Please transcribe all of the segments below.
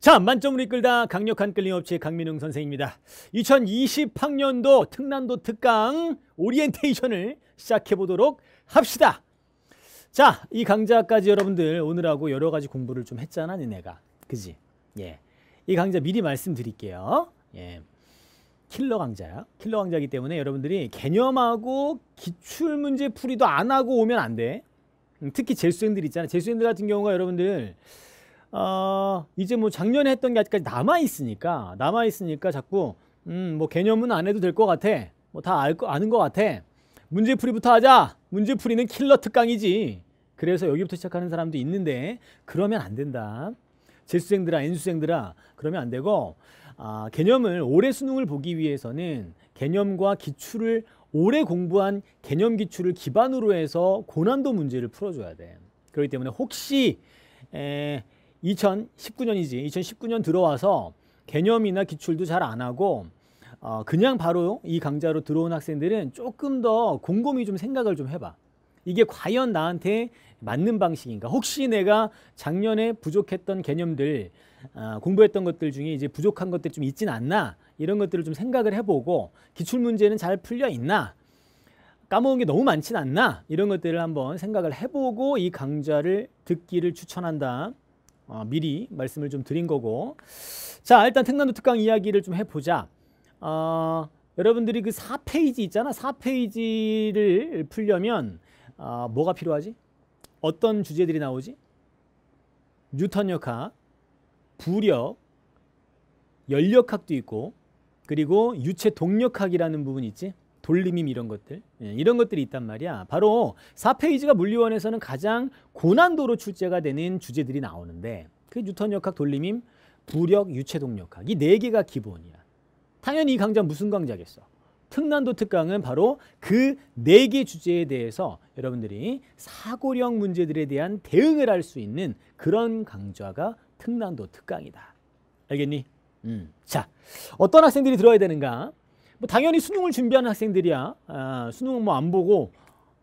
자 만점으로 이끌다 강력한 끌림업체 강민웅 선생입니다. 2020학년도 특난도 특강 오리엔테이션을 시작해보도록 합시다. 자 이 강좌까지 여러분들 오늘하고 여러가지 공부를 좀 했잖아 니네가. 그지? 예. 이 강좌 미리 말씀드릴게요. 예. 킬러 강좌야. 킬러 강좌이기 때문에 여러분들이 개념하고 기출문제 풀이도 안 하고 오면 안 돼. 음, 특히 재수생들 있잖아. 재수생들 같은 경우가 여러분들 어, 이제 뭐 작년에 했던 게 아직까지 남아 있으니까 남아 있으니까 자꾸 음, 뭐 개념은 안 해도 될 것 같아. 뭐 다 알 거 아는 것 같아. 문제풀이부터 하자. 문제풀이는 킬러 특강이지. 그래서 여기부터 시작하는 사람도 있는데 그러면 안 된다. 재수생들아, N수생들아 그러면 안 되고 아, 개념을 올해 수능을 보기 위해서는 개념과 기출을 오래 공부한 개념 기출을 기반으로 해서 고난도 문제를 풀어줘야 돼. 그렇기 때문에 혹시 에, 2019년이지 2019년 들어와서 개념이나 기출도 잘 안 하고 어, 그냥 바로 이 강좌로 들어온 학생들은 조금 더 곰곰이 좀 생각을 좀 해봐. 이게 과연 나한테 맞는 방식인가? 혹시 내가 작년에 부족했던 개념들, 어, 공부했던 것들 중에 이제 부족한 것들 좀 있진 않나? 이런 것들을 좀 생각을 해보고 기출문제는 잘 풀려 있나? 까먹은 게 너무 많진 않나? 이런 것들을 한번 생각을 해보고 이 강좌를 듣기를 추천한다. 어, 미리 말씀을 좀 드린 거고 자 일단 택난도 특강 이야기를 좀 해보자 어, 여러분들이 그 4페이지 있잖아 4페이지를 풀려면 어, 뭐가 필요하지? 어떤 주제들이 나오지? 뉴턴 역학, 부력, 연력학도 있고 그리고 유체 동력학이라는 부분이 있지 돌림임 이런 것들 예, 이런 것들이 있단 말이야. 바로 4페이지가 물리원에서는 가장 고난도로 출제가 되는 주제들이 나오는데 그 뉴턴 역학, 돌림임, 부력, 유체동 역학 이 네 개가 기본이야. 당연히 이 강좌 무슨 강좌겠어. 특난도 특강은 바로 그 네 개 주제에 대해서 여러분들이 사고력 문제들에 대한 대응을 할 수 있는 그런 강좌가 특난도 특강이다. 알겠니? 음. 자, 어떤 학생들이 들어야 되는가? 뭐 당연히 수능을 준비하는 학생들이야 아, 수능 뭐안 보고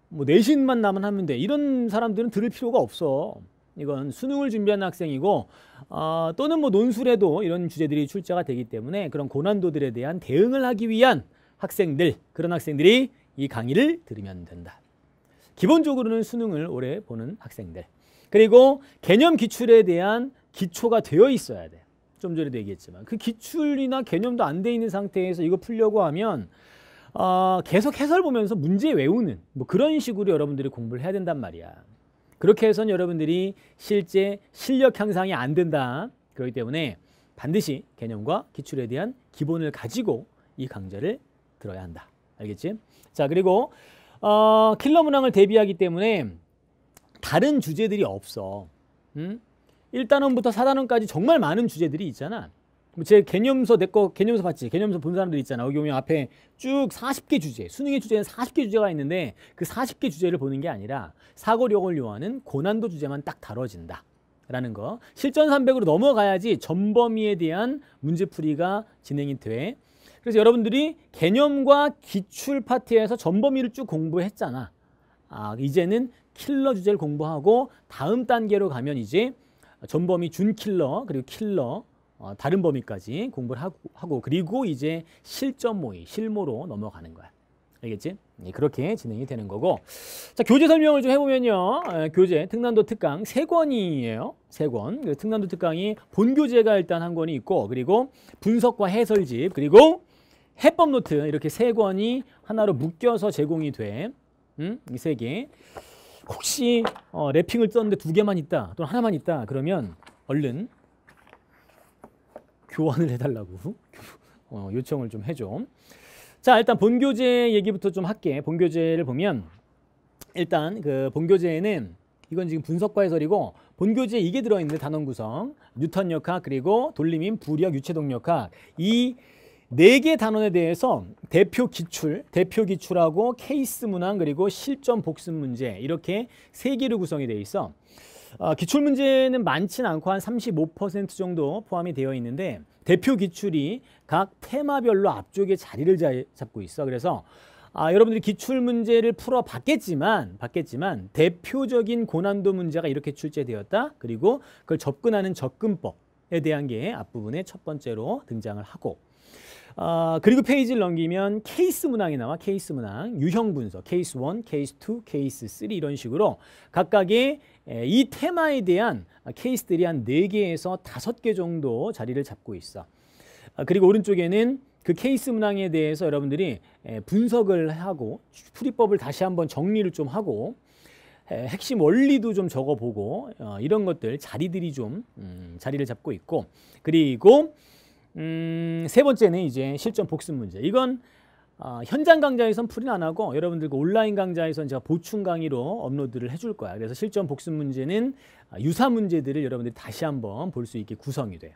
뭐 내신만 남은 하면 돼 이런 사람들은 들을 필요가 없어 이건 수능을 준비하는 학생이고 어, 또는 뭐 논술에도 이런 주제들이 출제가 되기 때문에 그런 고난도들에 대한 대응을 하기 위한 학생들 그런 학생들이 이 강의를 들으면 된다. 기본적으로는 수능을 오래 보는 학생들 그리고 개념 기출에 대한 기초가 되어 있어야 돼. 좀 전에도 얘기했지만 그 기출이나 개념도 안 돼 있는 상태에서 이거 풀려고 하면 어, 계속 해설 보면서 문제 외우는 뭐 그런 식으로 여러분들이 공부를 해야 된단 말이야. 그렇게 해서는 여러분들이 실제 실력 향상이 안 된다. 그렇기 때문에 반드시 개념과 기출에 대한 기본을 가지고 이 강좌를 들어야 한다. 알겠지? 자 그리고 어, 킬러 문항을 대비하기 때문에 다른 주제들이 없어. 음? 1단원부터 4단원까지 정말 많은 주제들이 있잖아. 뭐 제 개념서 내 거 개념서 봤지. 개념서 본 사람들 있잖아. 여기 보면 앞에 쭉 40개 주제, 수능의 주제는 40개 주제가 있는데 그 40개 주제를 보는 게 아니라 사고력을 요하는 고난도 주제만 딱 다뤄진다. 라는 거. 실전 300으로 넘어가야지 전범위에 대한 문제풀이가 진행이 돼. 그래서 여러분들이 개념과 기출 파트에서 전범위를 쭉 공부했잖아. 아, 이제는 킬러 주제를 공부하고 다음 단계로 가면 이제 전범위 준킬러 그리고 킬러 어, 다른 범위까지 공부를 하고, 하고 그리고 이제 실전 모의 실모로 넘어가는 거야. 알겠지? 네, 그렇게 진행이 되는 거고 자 교재 설명을 좀 해보면요 에, 예, 교재 특난도 특강 세 권이에요 세권 그 특난도 특강이 본 교재가 일단 한 권이 있고 그리고 분석과 해설집 그리고 해법 노트 이렇게 세 권이 하나로 묶여서 제공이 돼 음? 이세개 혹시 어, 랩핑을 떴는데두 개만 있다 또는 하나만 있다 그러면 얼른 교환을 해달라고 어, 요청을 좀 해줘. 자 일단 본교재 얘기부터 좀 할게. 본교재를 보면 일단 그 본교재에는 이건 지금 분석과 해설이고 본교재 이게 들어있는 단원 구성, 뉴턴 역학 그리고 돌림인 부력 유체동 역학 이 네개 단원에 대해서 대표 기출, 대표 기출하고 케이스 문항 그리고 실전 복습 문제 이렇게 세 개로 구성이 돼 있어. 어, 기출 문제는 많진 않고 한 35% 정도 포함이 되어 있는데 대표 기출이 각 테마별로 앞쪽에 자리를 자, 잡고 있어. 그래서 아, 여러분들이 기출 문제를 풀어 봤겠지만 봤겠지만 대표적인 고난도 문제가 이렇게 출제되었다. 그리고 그걸 접근하는 접근법에 대한 게 앞부분에 첫 번째로 등장을 하고 어, 그리고 페이지를 넘기면 케이스 문항이 나와 케이스 문항 유형 분석 케이스 1, 케이스 2, 케이스 3 이런 식으로 각각의 이 테마에 대한 케이스들이 한 4개에서 5개 정도 자리를 잡고 있어. 어, 그리고 오른쪽에는 그 케이스 문항에 대해서 여러분들이 분석을 하고 풀이법을 다시 한번 정리를 좀 하고 핵심 원리도 좀 적어보고 어, 이런 것들 자리들이 좀 음, 자리를 잡고 있고 그리고 음, 세 번째는 이제 실전 복습 문제. 이건 어, 현장 강좌에선 풀이안 하고 여러분들그 온라인 강좌에선 제가 보충 강의로 업로드를 해줄 거야. 그래서 실전 복습 문제는 아, 유사 문제들을 여러분들이 다시 한번 볼 수 있게 구성이 돼.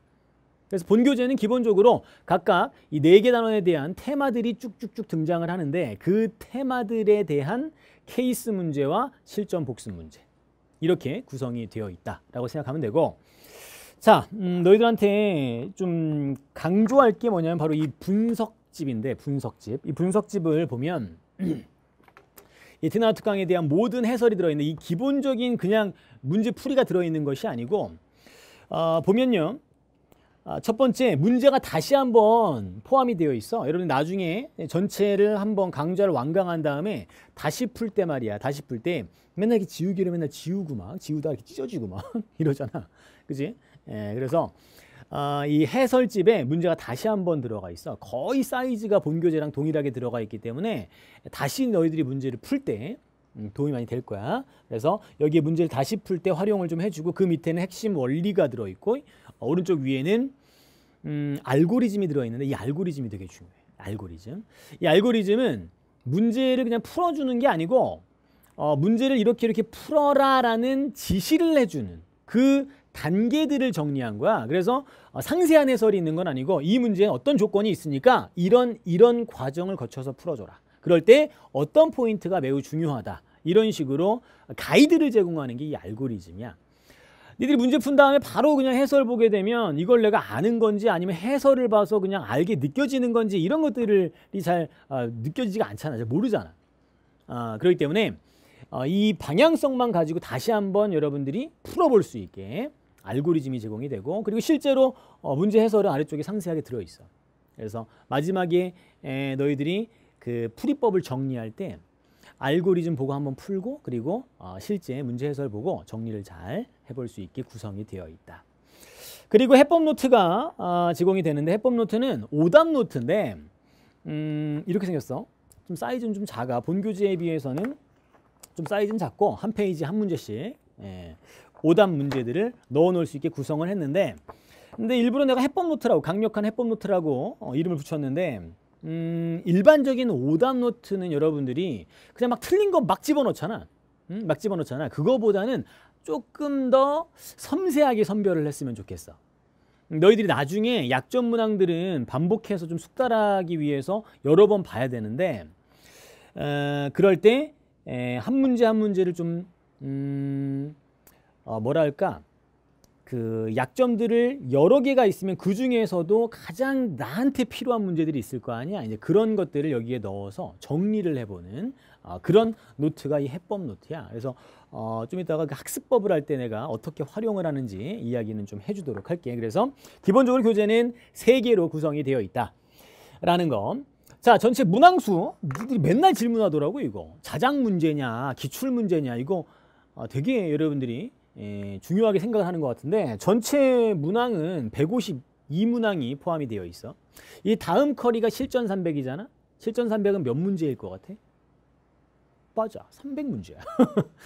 그래서 본교재는 기본적으로 각각 이 네 개 단원에 대한 테마들이 쭉쭉쭉 등장을 하는데 그 테마들에 대한 케이스 문제와 실전 복습 문제 이렇게 구성이 되어 있다라고 생각하면 되고 자, 음, 너희들한테 좀 강조할 게 뭐냐면 바로 이 분석집인데 분석집. 이 분석집을 보면 이 테나우트강에 대한 모든 해설이 들어있는 이 기본적인 그냥 문제풀이가 들어있는 것이 아니고 어, 보면요. 아, 첫 번째 문제가 다시 한번 포함이 되어 있어. 여러분 나중에 전체를 한번 강좌를 완강한 다음에 다시 풀 때 말이야. 다시 풀 때 맨날 이렇게 지우기로 맨날 지우고 막 지우다 이렇게 찢어지고 막 이러잖아. 그지? 예, 그래서 아, 이 해설집에 문제가 다시 한 번 들어가 있어. 거의 사이즈가 본교재랑 동일하게 들어가 있기 때문에 다시 너희들이 문제를 풀때 음, 도움이 많이 될 거야. 그래서 여기에 문제를 다시 풀 때 활용을 좀 해주고 그 밑에는 핵심 원리가 들어있고 어, 오른쪽 위에는 음, 알고리즘이 들어있는데 이 알고리즘이 되게 중요해. 알고리즘. 이 알고리즘은 문제를 그냥 풀어주는 게 아니고 어, 문제를 이렇게 이렇게 풀어라라는 지시를 해주는 그 단계들을 정리한 거야. 그래서 어, 상세한 해설이 있는 건 아니고 이 문제에 어떤 조건이 있으니까 이런 이런 과정을 거쳐서 풀어줘라. 그럴 때 어떤 포인트가 매우 중요하다. 이런 식으로 가이드를 제공하는 게 이 알고리즘이야. 니들이 문제 푼 다음에 바로 그냥 해설 보게 되면 이걸 내가 아는 건지 아니면 해설을 봐서 그냥 알게 느껴지는 건지 이런 것들이 잘 어, 느껴지지가 않잖아. 잘 모르잖아. 아, 그렇기 때문에 어, 이 방향성만 가지고 다시 한번 여러분들이 풀어볼 수 있게 알고리즘이 제공이 되고 그리고 실제로 어 문제 해설은 아래쪽에 상세하게 들어 있어. 그래서 마지막에 에 너희들이 그 풀이법을 정리할 때 알고리즘 보고 한번 풀고 그리고 어 실제 문제 해설 보고 정리를 잘 해볼 수 있게 구성이 되어 있다. 그리고 해법 노트가 어 제공이 되는데 해법 노트는 오답 노트인데 음 이렇게 생겼어. 좀 사이즈는 좀 작아. 본 교재에 비해서는 좀 사이즈는 작고 한 페이지 한 문제씩 예, 오답 문제들을 넣어놓을 수 있게 구성을 했는데 근데 일부러 내가 해법 노트라고 강력한 해법 노트라고 어, 이름을 붙였는데 음, 일반적인 오답 노트는 여러분들이 그냥 막 틀린 거 막 집어넣잖아. 음, 막 집어넣잖아. 그거보다는 조금 더 섬세하게 선별을 했으면 좋겠어. 너희들이 나중에 약점 문항들은 반복해서 좀 숙달하기 위해서 여러 번 봐야 되는데 어, 그럴 때 한 문제 한 문제를 좀 음, 어, 뭐랄까 그 약점들을 여러 개가 있으면 그 중에서도 가장 나한테 필요한 문제들이 있을 거 아니야. 이제 그런 것들을 여기에 넣어서 정리를 해보는 어, 그런 노트가 이 해법 노트야. 그래서 어, 좀 이따가 그 학습법을 할 때 내가 어떻게 활용을 하는지 이야기는 좀 해주도록 할게. 그래서 기본적으로 교재는 세 개로 구성이 되어 있다라는 거. 자 전체 문항수 니들이 맨날 질문하더라고 이거 자작 문제냐 기출 문제냐 이거 어, 되게 여러분들이 예, 중요하게 생각을 하는 것 같은데 전체 문항은 152문항이 포함이 되어 있어. 이 다음 커리가 실전 300이잖아. 실전 300은 몇 문제일 것 같아? 빠져. 300문제야.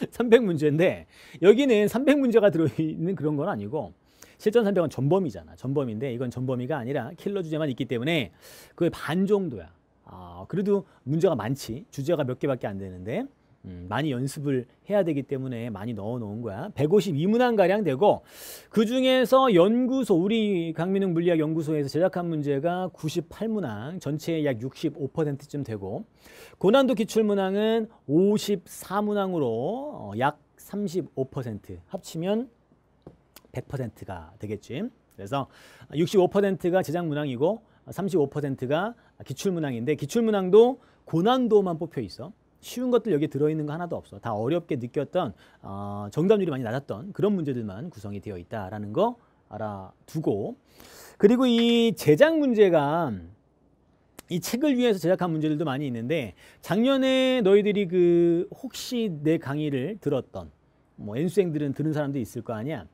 300문제인데 여기는 300문제가 들어있는 그런 건 아니고 실전 300은 전범이잖아. 전범인데 이건 전범이가 아니라 킬러 주제만 있기 때문에 그의 반 정도야. 아, 그래도 문제가 많지. 주제가 몇 개밖에 안 되는데 음, 많이 연습을 해야 되기 때문에 많이 넣어 놓은 거야. 152문항 가량 되고 그 중에서 연구소 우리 강민웅 물리학 연구소에서 제작한 문제가 98문항 전체의 약 65%쯤 되고 고난도 기출 문항은 54문항으로 어, 약35% 합치면 100%가 되겠지. 그래서 65%가 제작 문항이고 35%가 기출 문항인데 기출 문항도 고난도만 뽑혀 있어. 쉬운 것들 여기 에 들어있는 거 하나도 없어. 다 어렵게 느꼈던 어, 정답률이 많이 낮았던 그런 문제들만 구성이 되어 있다라는 거 알아두고 그리고 이 제작 문제가 이 책을 위해서 제작한 문제들도 많이 있는데 작년에 너희들이 그 혹시 내 강의를 들었던 뭐 n 수생들은 들은 사람도 있을 거 아니야.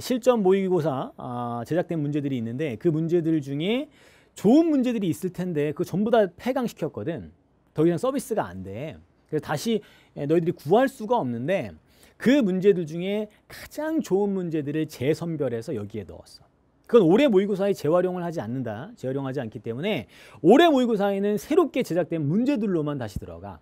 실전 모의고사 아, 제작된 문제들이 있는데 그 문제들 중에 좋은 문제들이 있을 텐데 그 전부 다 폐강시켰거든. 더 이상 서비스가 안 돼. 그래서 다시 예, 너희들이 구할 수가 없는데 그 문제들 중에 가장 좋은 문제들을 재선별해서 여기에 넣었어. 그건 올해 모의고사에 재활용을 하지 않는다. 재활용하지 않기 때문에 올해 모의고사에는 새롭게 제작된 문제들로만 다시 들어가.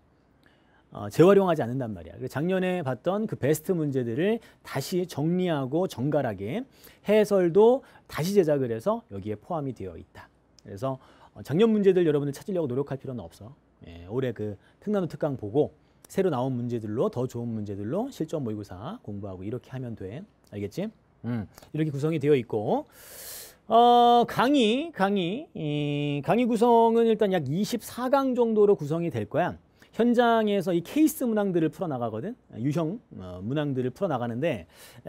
어, 재활용하지 않는단 말이야. 작년에 봤던 그 베스트 문제들을 다시 정리하고 정갈하게 해설도 다시 제작을 해서 여기에 포함이 되어 있다. 그래서 어, 작년 문제들 여러분들 찾으려고 노력할 필요는 없어. 예, 올해 그 특강도 특강 보고 새로 나온 문제들로 더 좋은 문제들로 실전 모의고사 공부하고 이렇게 하면 돼. 알겠지? 음, 이렇게 구성이 되어 있고 어, 강의, 강의, 이, 강의 구성은 일단 약 24강 정도로 구성이 될 거야. 현장에서 이 케이스 문항들을 풀어나가거든. 유형 어, 문항들을 풀어나가는데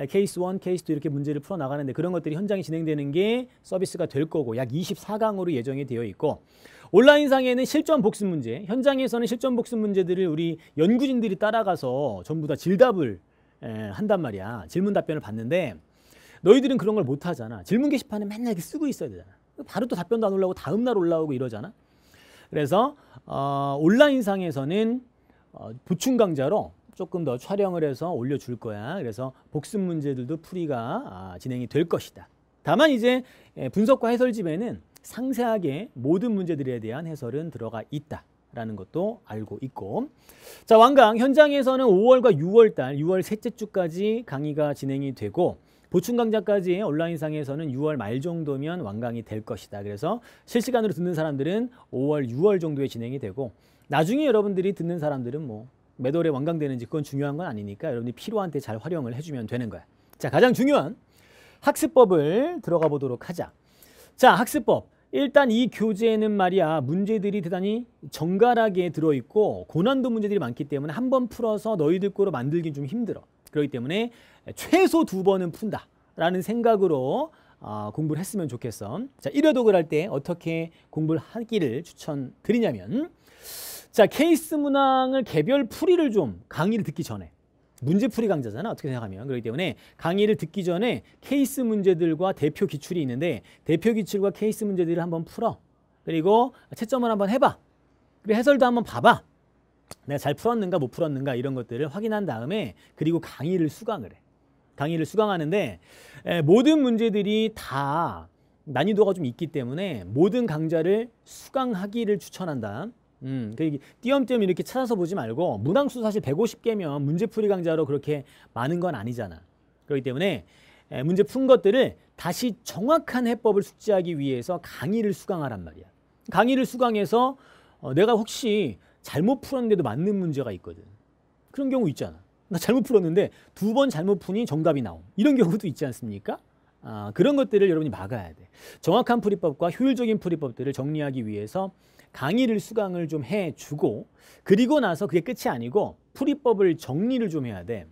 케이스 원, 케이스 2 이렇게 문제를 풀어나가는데 그런 것들이 현장에 진행되는 게 서비스가 될 거고 약 24강으로 예정이 되어 있고 온라인상에는 실전 복습 문제, 현장에서는 실전 복습 문제들을 우리 연구진들이 따라가서 전부 다 질답을 에, 한단 말이야. 질문 답변을 받는데 너희들은 그런 걸 못 하잖아. 질문 게시판에 맨날 이렇게 쓰고 있어야 되잖아. 바로 또 답변도 안 올라오고 다음 날 올라오고 이러잖아. 그래서 어, 온라인상에서는 어, 보충 강좌로 조금 더 촬영을 해서 올려줄 거야. 그래서 복습 문제들도 풀이가 아, 진행이 될 것이다. 다만 이제 분석과 해설집에는 상세하게 모든 문제들에 대한 해설은 들어가 있다. 라는 것도 알고 있고 자 완강 현장에서는 5월과 6월달 6월 셋째 주까지 강의가 진행이 되고 보충 강좌까지 온라인상에서는 6월 말 정도면 완강이 될 것이다. 그래서 실시간으로 듣는 사람들은 5월, 6월 정도에 진행이 되고 나중에 여러분들이 듣는 사람들은 뭐 매달에 완강되는지 그건 중요한 건 아니니까 여러분이 필요한 때 잘 활용을 해주면 되는 거야. 자 가장 중요한 학습법을 들어가 보도록 하자. 자 학습법 일단 이 교재에는 말이야 문제들이 대단히 정갈하게 들어있고 고난도 문제들이 많기 때문에 한 번 풀어서 너희들 거로 만들긴 좀 힘들어. 그렇기 때문에 최소 두 번은 푼다 라는 생각으로 아, 공부를 했으면 좋겠어. 자, 일회독을 할 때 어떻게 공부를 하기를 추천드리냐면 자, 케이스 문항을 개별 풀이를 좀 강의를 듣기 전에 문제풀이 강좌잖아 어떻게 생각하면 그렇기 때문에 강의를 듣기 전에 케이스 문제들과 대표 기출이 있는데 대표 기출과 케이스 문제들을 한번 풀어 그리고 채점을 한번 해봐 그리고 해설도 한번 봐봐 내가 잘 풀었는가 못 풀었는가 이런 것들을 확인한 다음에 그리고 강의를 수강을 해 강의를 수강하는데 모든 문제들이 다 난이도가 좀 있기 때문에 모든 강좌를 수강하기를 추천한다 음, 그 띄엄띄엄 이렇게 찾아서 보지 말고 문항수 사실 150개면 문제풀이 강좌로 그렇게 많은 건 아니잖아. 그렇기 때문에 문제 푼 것들을 다시 정확한 해법을 숙지하기 위해서 강의를 수강하란 말이야. 강의를 수강해서 어, 내가 혹시 잘못 풀었는데도 맞는 문제가 있거든. 그런 경우 있잖아. 나 잘못 풀었는데 두 번 잘못 푸니 정답이 나옴. 이런 경우도 있지 않습니까? 아, 그런 것들을 여러분이 막아야 돼. 정확한 풀이법과 효율적인 풀이법들을 정리하기 위해서 강의를 수강을 좀 해주고 그리고 나서 그게 끝이 아니고 풀이법을 정리를 좀 해야 돼.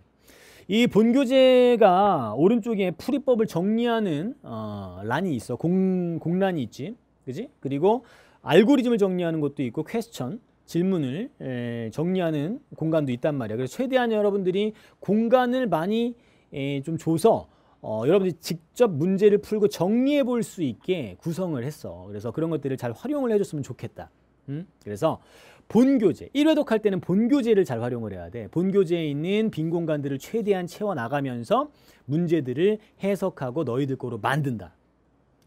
이 본교재가 오른쪽에 풀이법을 정리하는 어, 란이 있어. 공, 공란이 있지. 그지? 그리고 알고리즘을 정리하는 것도 있고 퀘스천 질문을 에, 정리하는 공간도 있단 말이야. 그래서 최대한 여러분들이 공간을 많이 에, 좀 줘서 어, 여러분들이 직접 문제를 풀고 정리해 볼 수 있게 구성을 했어. 그래서 그런 것들을 잘 활용을 해줬으면 좋겠다. 음? 그래서 본교재, 1회독 할 때는 본교재를 잘 활용을 해야 돼. 본교재에 있는 빈 공간들을 최대한 채워나가면서 문제들을 해석하고 너희들 거로 만든다.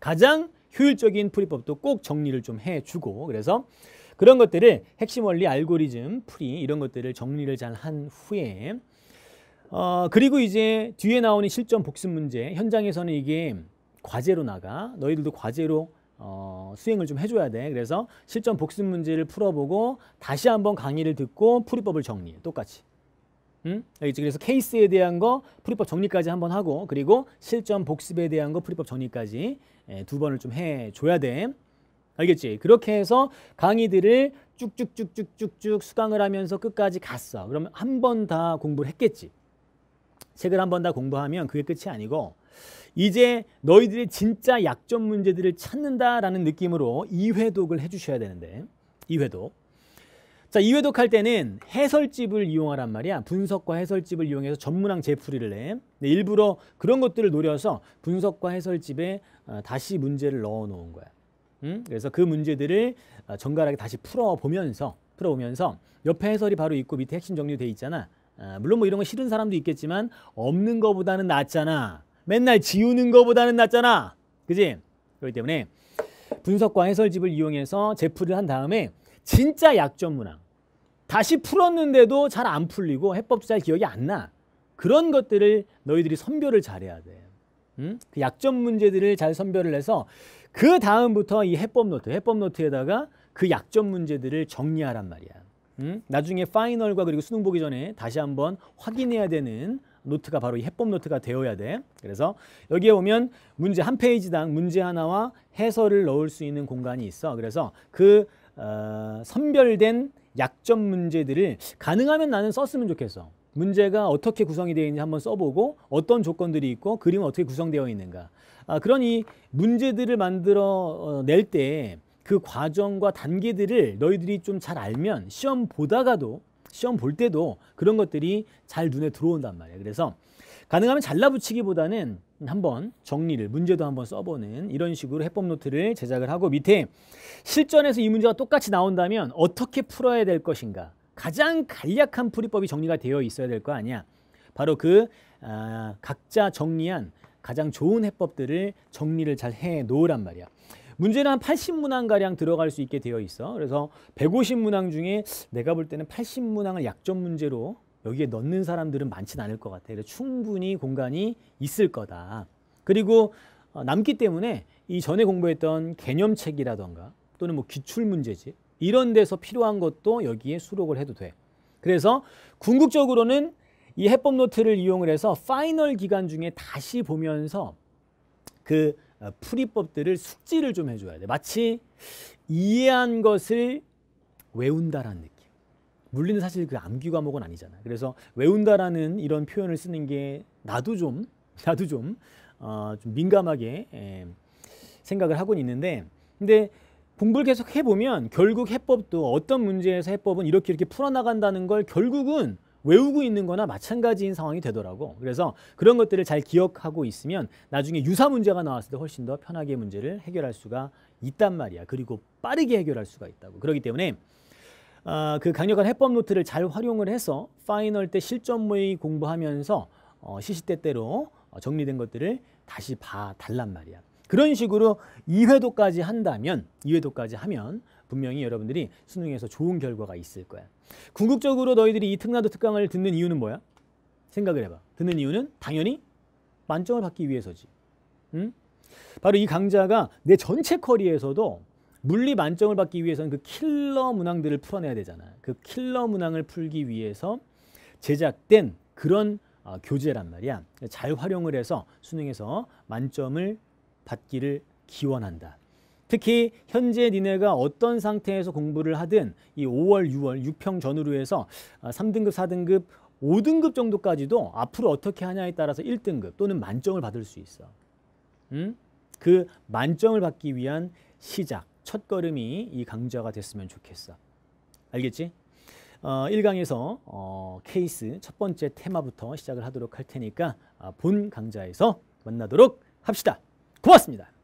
가장 효율적인 풀이법도 꼭 정리를 좀 해주고 그래서 그런 것들을 핵심 원리, 알고리즘, 풀이 이런 것들을 정리를 잘 한 후에 어, 그리고 이제 뒤에 나오는 실전 복습 문제 현장에서는 이게 과제로 나가 너희들도 과제로 어, 수행을 좀 해줘야 돼. 그래서 실전 복습 문제를 풀어보고 다시 한번 강의를 듣고 풀이법을 정리. 해 똑같이. 음? 그래서 케이스에 대한 거 풀이법 정리까지 한번 하고 그리고 실전 복습에 대한 거 풀이법 정리까지 예, 두 번을 좀 해줘야 돼. 알겠지? 그렇게 해서 강의들을 쭉쭉쭉쭉쭉쭉 수강을 하면서 끝까지 갔어. 그러면 한 번 다 공부를 했겠지. 책을 한 번 다 공부하면 그게 끝이 아니고 이제 너희들의 진짜 약점 문제들을 찾는다라는 느낌으로 이회독을 해주셔야 되는데 이회독 자 이회독 할 때는 해설집을 이용하란 말이야 분석과 해설집을 이용해서 전문항 재풀이를해 일부러 그런 것들을 노려서 분석과 해설집에 어, 다시 문제를 넣어 놓은 거야 음? 그래서 그 문제들을 어, 정갈하게 다시 풀어보면서 풀어보면서 옆에 해설이 바로 있고 밑에 핵심 정리돼 있잖아 아, 물론 뭐 이런 거 싫은 사람도 있겠지만 없는 거보다는 낫잖아. 맨날 지우는 거보다는 낫잖아. 그지? 그렇기 때문에 분석과 해설집을 이용해서 제풀을 한 다음에 진짜 약점 문항. 다시 풀었는데도 잘 안 풀리고 해법도 잘 기억이 안 나. 그런 것들을 너희들이 선별을 잘해야 돼. 응? 그 약점 문제들을 잘 선별을 해서 그 다음부터 이 해법 노트, 해법 노트에다가 그 약점 문제들을 정리하란 말이야. 음? 나중에 파이널과 그리고 수능 보기 전에 다시 한번 확인해야 되는 노트가 바로 이 해법 노트가 되어야 돼. 그래서 여기에 오면 문제 한 페이지당 문제 하나와 해설을 넣을 수 있는 공간이 있어. 그래서 그 어, 선별된 약점 문제들을 가능하면 나는 썼으면 좋겠어. 문제가 어떻게 구성이 되어 있는지 한번 써보고 어떤 조건들이 있고 그림은 어떻게 구성되어 있는가. 아, 그런 이 문제들을 만들어 어, 낼때 그 과정과 단계들을 너희들이 좀 잘 알면 시험 보다가도 시험 볼 때도 그런 것들이 잘 눈에 들어온단 말이에요. 그래서 가능하면 잘라붙이기보다는 한번 정리를 문제도 한번 써보는 이런 식으로 해법 노트를 제작을 하고 밑에 실전에서 이 문제가 똑같이 나온다면 어떻게 풀어야 될 것인가 가장 간략한 풀이법이 정리가 되어 있어야 될 거 아니야 바로 그 아, 각자 정리한 가장 좋은 해법들을 정리를 잘 해 놓으란 말이야 문제는 한 80문항가량 들어갈 수 있게 되어 있어. 그래서 150문항 중에 내가 볼 때는 80문항을 약점 문제로 여기에 넣는 사람들은 많진 않을 것 같아. 그래서 충분히 공간이 있을 거다. 그리고 어, 남기 때문에 이 전에 공부했던 개념책이라던가 또는 뭐 기출문제집 이런 데서 필요한 것도 여기에 수록을 해도 돼. 그래서 궁극적으로는 이 해법 노트를 이용을 해서 파이널 기간 중에 다시 보면서 그 어, 풀이법들을 숙지를 좀 해줘야 돼. 마치 이해한 것을 외운다라는 느낌. 물리는 사실 그 암기 과목은 아니잖아. 그래서 외운다라는 이런 표현을 쓰는 게 나도 좀 나도 좀, 어, 좀 민감하게 에, 예, 생각을 하고 있는데 근데 공부를 계속 해보면 결국 해법도 어떤 문제에서 해법은 이렇게 이렇게 풀어나간다는 걸 결국은 외우고 있는 거나 마찬가지인 상황이 되더라고. 그래서 그런 것들을 잘 기억하고 있으면 나중에 유사 문제가 나왔을 때 훨씬 더 편하게 문제를 해결할 수가 있단 말이야. 그리고 빠르게 해결할 수가 있다고. 그렇기 때문에 어, 그 강력한 해법 노트를 잘 활용을 해서 파이널 때 실전 모의 공부하면서 어, 시시때때로 어, 정리된 것들을 다시 봐 달란 말이야. 그런 식으로 2회도까지 한다면 2회도까지 하면 분명히 여러분들이 수능에서 좋은 결과가 있을 거야. 궁극적으로 너희들이 이 특나도 특강을 듣는 이유는 뭐야? 생각을 해봐. 듣는 이유는 당연히 만점을 받기 위해서지. 응? 바로 이강좌가내 전체 커리에서도 물리 만점을 받기 위해서는 그 킬러 문항들을 풀어내야 되잖아. 그 킬러 문항을 풀기 위해서 제작된 그런 어, 교재란 말이야. 잘 활용을 해서 수능에서 만점을 받기를 기원한다. 특히 현재 니네가 어떤 상태에서 공부를 하든 이 5월, 6월 6평 전후로 해서 3등급, 아, 4등급, 5등급 정도까지도 앞으로 어떻게 하냐에 따라서 1등급 또는 만점을 받을 수 있어. 음? 그 만점을 받기 위한 시작, 첫걸음이 이 강좌가 됐으면 좋겠어. 알겠지? 어, 1강에서 어, 케이스 첫 번째 테마부터 시작을 하도록 할 테니까 아, 본 강좌에서 만나도록 합시다. 고맙습니다.